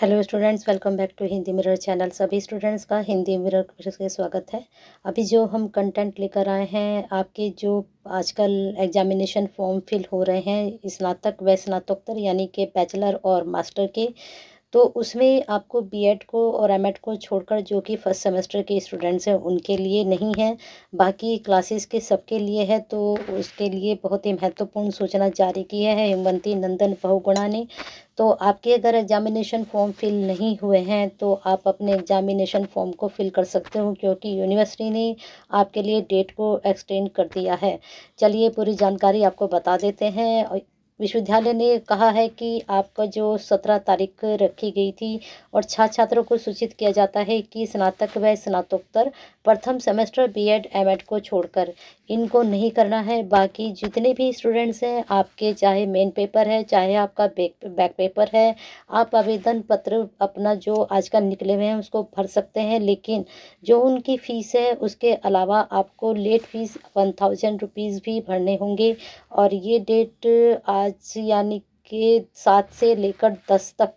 hello students welcome back to Hindi mirror channel सभी students का Hindi mirror से स्वागत है अभी जो हम कंटेंट लेकर आए हैं आपके जो आजकल एग्जामिनेशन फॉर्म फिल हो रहे हैं स्नातक व स्नातकोत्तर यानी कि बैचलर और मास्टर के तो उसमें आपको बीएड को और एमएड को छोड़कर जो कि फर्स्ट सेमेस्टर के स्टूडेंट्स हैं उनके लिए नहीं है बाकी क्लासेस के सबके लिए है तो उसके लिए बहुत ही महत्वपूर्ण सूचना जारी की है हेमवंती नंदन बहुगुणा ने तो आपके अगर एग्जामिनेशन फॉर्म फिल नहीं हुए हैं तो आप अपने एग्जामिनेशन फॉर्म को फिल कर सकते हो क्योंकि यूनिवर्सिटी ने आपके लिए डेट को एक्सटेंड कर दिया है चलिए पूरी जानकारी आपको बता देते हैं विश्वविद्यालय ने कहा है कि आपका जो सत्रह तारीख रखी गई थी और छात्र छात्रों को सूचित किया जाता है कि स्नातक व स्नातकोत्तर प्रथम सेमेस्टर बीएड एमएड को छोड़कर इनको नहीं करना है बाकी जितने भी स्टूडेंट्स हैं आपके चाहे मेन पेपर है चाहे आपका बैक बैक पेपर है आप आवेदन पत्र अपना जो आज का निकले हुए हैं उसको भर सकते हैं लेकिन जो उनकी फ़ीस है उसके अलावा आपको late fees one thousand rupees भी भरने होंगे और ये डेट आज आज यानी कि सात से लेकर दस तक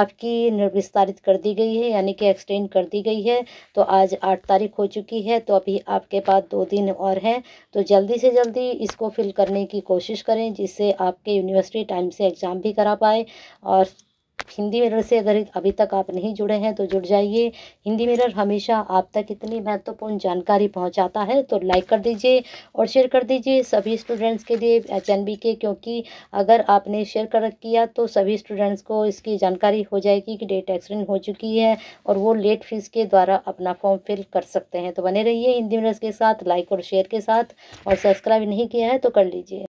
आपकी विस्तारित कर दी गई है यानी कि एक्सटेंड कर दी गई है तो आज आठ तारीख हो चुकी है तो अभी आपके पास दो दिन और हैं तो जल्दी से जल्दी इसको फिल करने की कोशिश करें जिससे आपके यूनिवर्सिटी टाइम से एग्ज़ाम भी करा पाए और हिंदी मिरर से अगर अभी तक आप नहीं जुड़े हैं तो जुड़ जाइए हिंदी मिरर हमेशा आप तक इतनी महत्वपूर्ण जानकारी पहुंचाता है तो लाइक कर दीजिए और शेयर कर दीजिए सभी स्टूडेंट्स के लिए एच के क्योंकि अगर आपने शेयर कर किया तो सभी स्टूडेंट्स को इसकी जानकारी हो जाएगी कि डेट एक्सटेंड हो चुकी है और वो लेट फीस के द्वारा अपना फॉर्म फिल कर सकते हैं तो बने रहिए हिंदी मिरर के साथ लाइक और शेयर के साथ और सब्सक्राइब नहीं किया है तो कर लीजिए